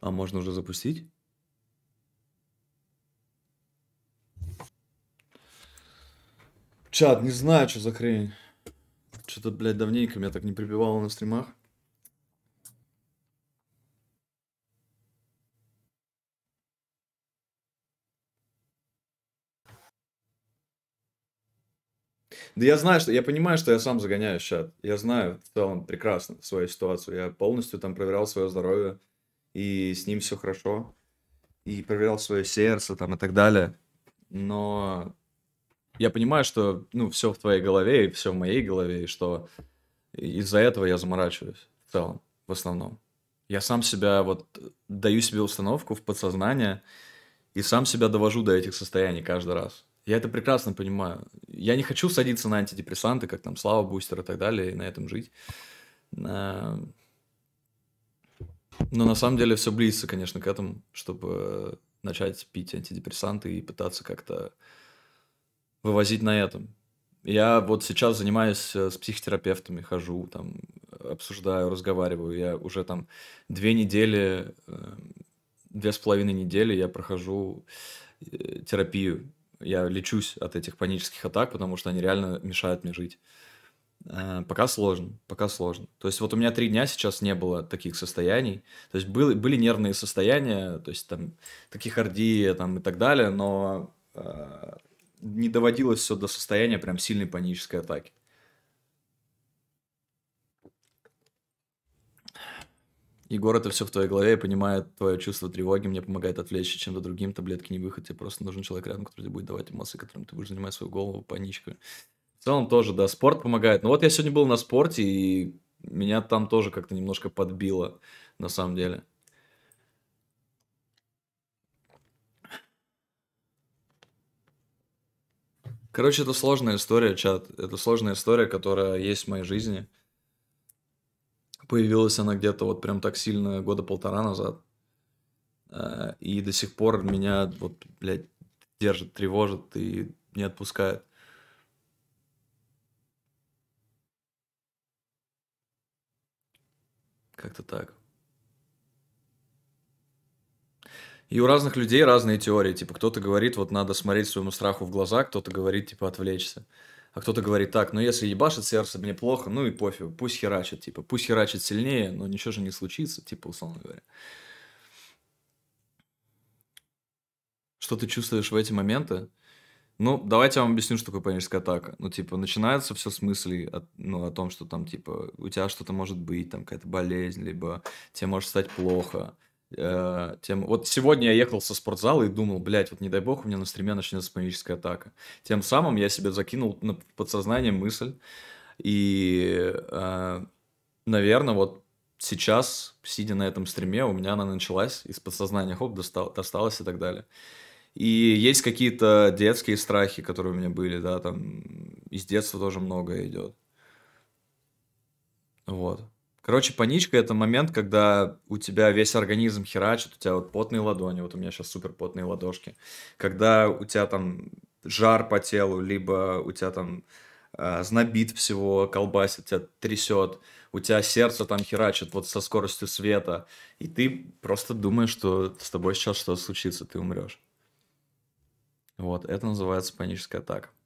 А можно уже запустить? Чат, не знаю, что за хрень. Что-то, блядь, давненько меня так не прибивало на стримах. Да я знаю, что я понимаю, что я сам загоняю чат. Я знаю в целом прекрасно свою ситуацию. Я полностью там проверял свое здоровье, и с ним все хорошо. И проверял свое сердце там и так далее. Но я понимаю, что ну, все в твоей голове и все в моей голове, и что из-за этого я заморачиваюсь в целом, в основном. Я сам себя вот даю себе установку в подсознание и сам себя довожу до этих состояний каждый раз. Я это прекрасно понимаю. Я не хочу садиться на антидепрессанты, как там Слава Бустер и так далее, и на этом жить. Эм, но на самом деле все близится, конечно, к этому, чтобы начать пить антидепрессанты и пытаться как-то вывозить на этом. Я вот сейчас занимаюсь э, с психотерапевтами, хожу, там, обсуждаю, разговариваю. Я уже там две недели, эм, две с половиной недели я прохожу э, терапию я лечусь от этих панических атак, потому что они реально мешают мне жить. Э, пока сложно, пока сложно. То есть вот у меня три дня сейчас не было таких состояний. То есть были, были нервные состояния, то есть там тахикардия там, и так далее, но э, не доводилось все до состояния прям сильной панической атаки. Егор, это все в твоей голове и понимает твое чувство тревоги, мне помогает отвлечься чем-то другим, таблетки не выход, тебе просто нужен человек рядом, который тебе будет давать эмоции, которым ты будешь занимать свою голову, паничку. В целом тоже, да, спорт помогает. Ну вот я сегодня был на спорте, и меня там тоже как-то немножко подбило, на самом деле. Короче, это сложная история, чат. Это сложная история, которая есть в моей жизни – Появилась она где-то вот прям так сильно года полтора назад. Э, и до сих пор меня вот, блядь, держит, тревожит и не отпускает. Как-то так. И у разных людей разные теории. Типа, кто-то говорит, вот надо смотреть своему страху в глаза, кто-то говорит, типа, отвлечься. А кто-то говорит так, ну если ебашит сердце, мне плохо, ну и пофиг, пусть херачит, типа, пусть херачит сильнее, но ничего же не случится, типа, условно говоря. Что ты чувствуешь в эти моменты? Ну, давайте я вам объясню, что такое паническая атака. Ну, типа, начинается все с мыслей о, ну, о том, что там, типа, у тебя что-то может быть, там, какая-то болезнь, либо тебе может стать плохо, э, тем... Вот сегодня я ехал со спортзала и думал, блядь, вот не дай бог у меня на стриме начнется паническая атака. Тем самым я себе закинул на подсознание мысль. И, э, наверное, вот сейчас, сидя на этом стриме, у меня она началась, из подсознания хоп, достал, досталась и так далее. И есть какие-то детские страхи, которые у меня были, да, там из детства тоже многое идет. Вот. Короче, паничка это момент, когда у тебя весь организм херачит, у тебя вот потные ладони, вот у меня сейчас супер потные ладошки. Когда у тебя там жар по телу, либо у тебя там э, знобит всего, колбасит, тебя трясет, у тебя сердце там херачит вот со скоростью света, и ты просто думаешь, что с тобой сейчас что-то случится, ты умрешь. Вот, это называется паническая атака.